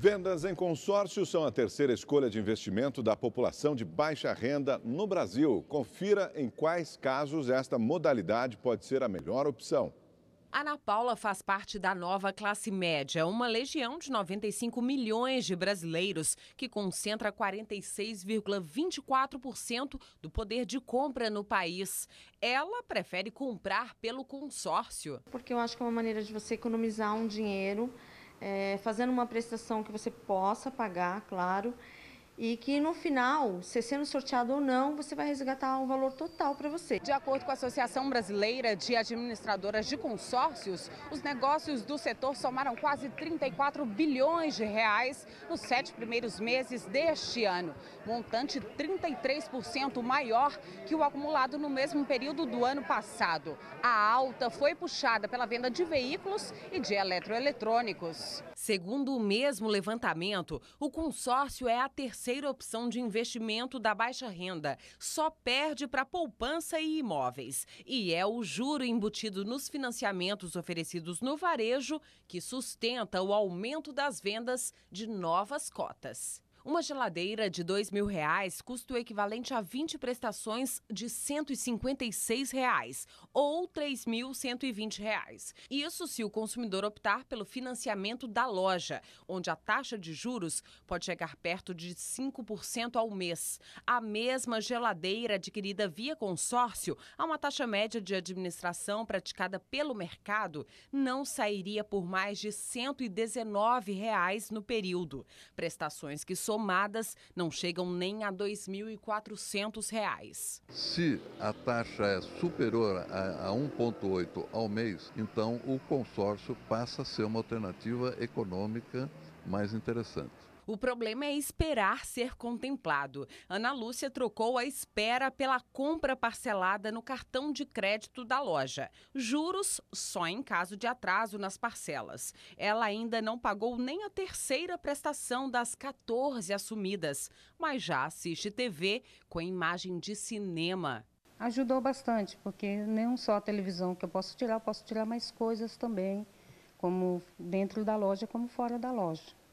Vendas em consórcio são a terceira escolha de investimento da população de baixa renda no Brasil. Confira em quais casos esta modalidade pode ser a melhor opção. Ana Paula faz parte da nova classe média, uma legião de 95 milhões de brasileiros, que concentra 46,24% do poder de compra no país. Ela prefere comprar pelo consórcio. Porque eu acho que é uma maneira de você economizar um dinheiro é, fazendo uma prestação que você possa pagar, claro, e que no final, se sendo sorteado ou não, você vai resgatar o valor total para você. De acordo com a Associação Brasileira de Administradoras de Consórcios, os negócios do setor somaram quase 34 bilhões de reais nos sete primeiros meses deste ano, montante 33% maior que o acumulado no mesmo período do ano passado. A alta foi puxada pela venda de veículos e de eletroeletrônicos. Segundo o mesmo levantamento, o consórcio é a terceira terceira opção de investimento da baixa renda. Só perde para poupança e imóveis. E é o juro embutido nos financiamentos oferecidos no varejo que sustenta o aumento das vendas de novas cotas. Uma geladeira de R$ reais custa o equivalente a 20 prestações de R$ 156 reais, ou R$ 3.120. Reais. Isso se o consumidor optar pelo financiamento da loja, onde a taxa de juros pode chegar perto de 5% ao mês. A mesma geladeira adquirida via consórcio a uma taxa média de administração praticada pelo mercado não sairia por mais de R$ 119 reais no período. Prestações que somadas não chegam nem a R$ 2.400. Se a taxa é superior a, a 1,8 ao mês, então o consórcio passa a ser uma alternativa econômica mais interessante. O problema é esperar ser contemplado. Ana Lúcia trocou a espera pela compra parcelada no cartão de crédito da loja. Juros só em caso de atraso nas parcelas. Ela ainda não pagou nem a terceira prestação das 14 assumidas, mas já assiste TV com a imagem de cinema. Ajudou bastante, porque não só a televisão que eu posso tirar, eu posso tirar mais coisas também, como dentro da loja, como fora da loja.